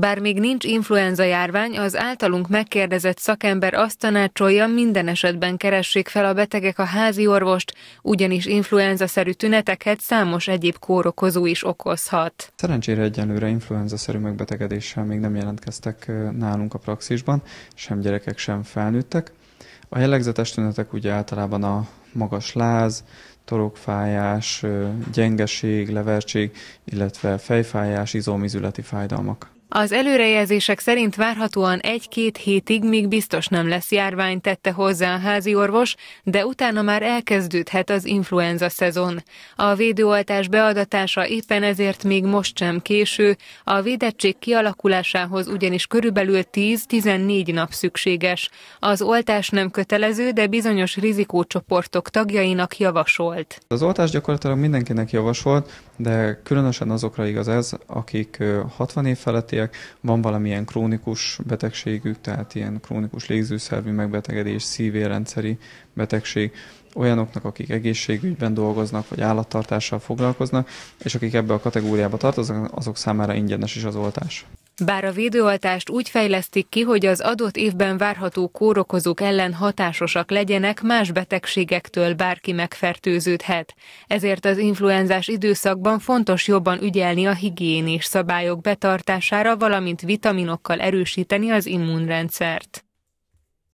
Bár még nincs influenza járvány, az általunk megkérdezett szakember azt tanácsolja, minden esetben keressék fel a betegek a házi orvost, ugyanis influenza-szerű tüneteket számos egyéb kórokozó is okozhat. Szerencsére egyenlőre influenza-szerű megbetegedéssel még nem jelentkeztek nálunk a praxisban, sem gyerekek, sem felnőttek. A jellegzetes tünetek ugye általában a magas láz, torokfájás, gyengeség, levertség, illetve fejfájás, izomizületi fájdalmak. Az előrejelzések szerint várhatóan egy-két hétig még biztos nem lesz járvány, tette hozzá a házi orvos, de utána már elkezdődhet az influenza szezon. A védőoltás beadatása éppen ezért még most sem késő, a védettség kialakulásához ugyanis körülbelül 10-14 nap szükséges. Az oltás nem kötelező, de bizonyos rizikócsoportok tagjainak javasolt. Az oltás gyakorlatilag mindenkinek javasolt, de különösen azokra igaz ez, akik 60 év feletti férfiak van valamilyen krónikus betegségük, tehát ilyen krónikus légzőszervi megbetegedés, szívérendszeri betegség, olyanoknak, akik egészségügyben dolgoznak, vagy állattartással foglalkoznak, és akik ebbe a kategóriába tartoznak, azok számára ingyenes is az oltás. Bár a védőoltást úgy fejlesztik ki, hogy az adott évben várható kórokozók ellen hatásosak legyenek, más betegségektől bárki megfertőződhet. Ezért az influenzás időszakban fontos jobban ügyelni a higiénés szabályok betartására, valamint vitaminokkal erősíteni az immunrendszert.